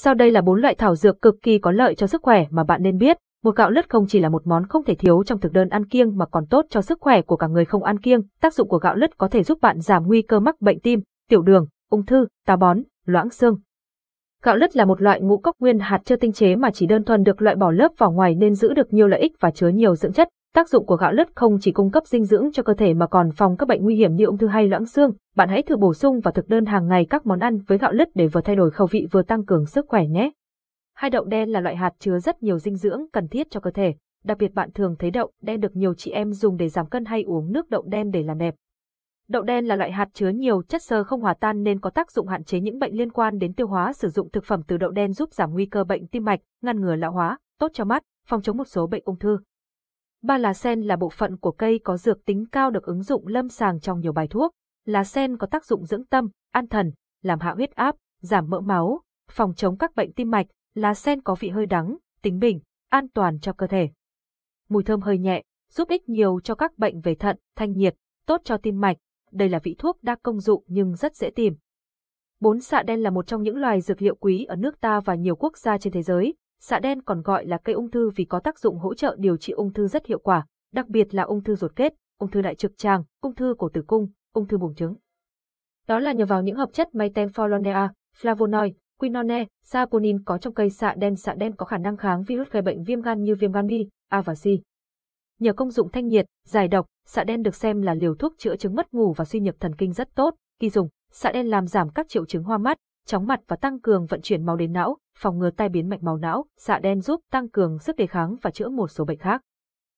Sau đây là bốn loại thảo dược cực kỳ có lợi cho sức khỏe mà bạn nên biết. Bột gạo lứt không chỉ là một món không thể thiếu trong thực đơn ăn kiêng mà còn tốt cho sức khỏe của cả người không ăn kiêng. Tác dụng của gạo lứt có thể giúp bạn giảm nguy cơ mắc bệnh tim, tiểu đường, ung thư, táo bón, loãng xương. Gạo lứt là một loại ngũ cốc nguyên hạt chưa tinh chế mà chỉ đơn thuần được loại bỏ lớp vỏ ngoài nên giữ được nhiều lợi ích và chứa nhiều dưỡng chất. Tác dụng của gạo lứt không chỉ cung cấp dinh dưỡng cho cơ thể mà còn phòng các bệnh nguy hiểm như ung thư hay loãng xương. Bạn hãy thử bổ sung vào thực đơn hàng ngày các món ăn với gạo lứt để vừa thay đổi khẩu vị vừa tăng cường sức khỏe nhé. Hai đậu đen là loại hạt chứa rất nhiều dinh dưỡng cần thiết cho cơ thể. Đặc biệt bạn thường thấy đậu đen được nhiều chị em dùng để giảm cân hay uống nước đậu đen để làm đẹp. Đậu đen là loại hạt chứa nhiều chất xơ không hòa tan nên có tác dụng hạn chế những bệnh liên quan đến tiêu hóa. Sử dụng thực phẩm từ đậu đen giúp giảm nguy cơ bệnh tim mạch, ngăn ngừa lão hóa, tốt cho mắt, phòng chống một số bệnh ung thư. Ba lá sen là bộ phận của cây có dược tính cao được ứng dụng lâm sàng trong nhiều bài thuốc. Lá sen có tác dụng dưỡng tâm, an thần, làm hạ huyết áp, giảm mỡ máu, phòng chống các bệnh tim mạch. Lá sen có vị hơi đắng, tính bình, an toàn cho cơ thể. Mùi thơm hơi nhẹ, giúp ích nhiều cho các bệnh về thận, thanh nhiệt, tốt cho tim mạch. Đây là vị thuốc đa công dụng nhưng rất dễ tìm. Bốn xạ đen là một trong những loài dược liệu quý ở nước ta và nhiều quốc gia trên thế giới. Xạ đen còn gọi là cây ung thư vì có tác dụng hỗ trợ điều trị ung thư rất hiệu quả, đặc biệt là ung thư ruột kết, ung thư đại trực tràng, ung thư cổ tử cung, ung thư buồng trứng. Đó là nhờ vào những hợp chất Maitenfolonea, flavonoid, quinone, saponin có trong cây xạ đen. Xạ đen có khả năng kháng virus gây bệnh viêm gan như viêm gan B, A và C. Nhờ công dụng thanh nhiệt, giải độc, xạ đen được xem là liều thuốc chữa chứng mất ngủ và suy nhược thần kinh rất tốt. Khi dùng, xạ đen làm giảm các triệu chứng hoa mắt, chóng mặt và tăng cường vận chuyển máu đến não, phòng ngừa tai biến mạch máu não, xạ đen giúp tăng cường sức đề kháng và chữa một số bệnh khác.